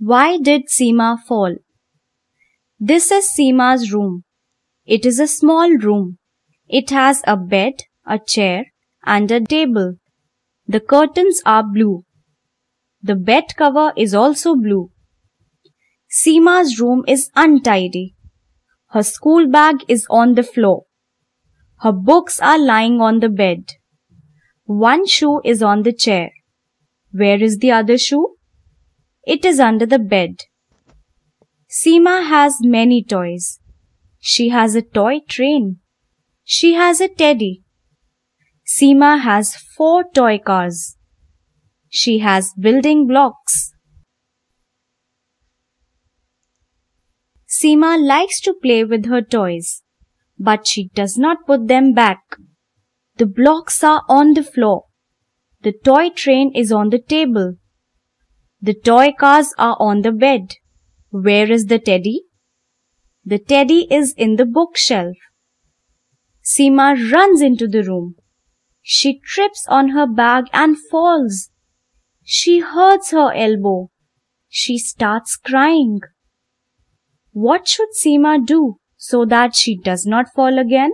Why did Seema fall? This is Seema's room. It is a small room. It has a bed, a chair, and a table. The curtains are blue. The bed cover is also blue. Seema's room is untidy. Her school bag is on the floor. Her books are lying on the bed. One shoe is on the chair. Where is the other shoe? It is under the bed. Seema has many toys. She has a toy train. She has a teddy. Seema has four toy cars. She has building blocks. Seema likes to play with her toys, but she does not put them back. The blocks are on the floor. The toy train is on the table. The toy cars are on the bed. Where is the teddy? The teddy is in the bookshelf. Seema runs into the room. She trips on her bag and falls. She hurts her elbow. She starts crying. What should Seema do so that she does not fall again?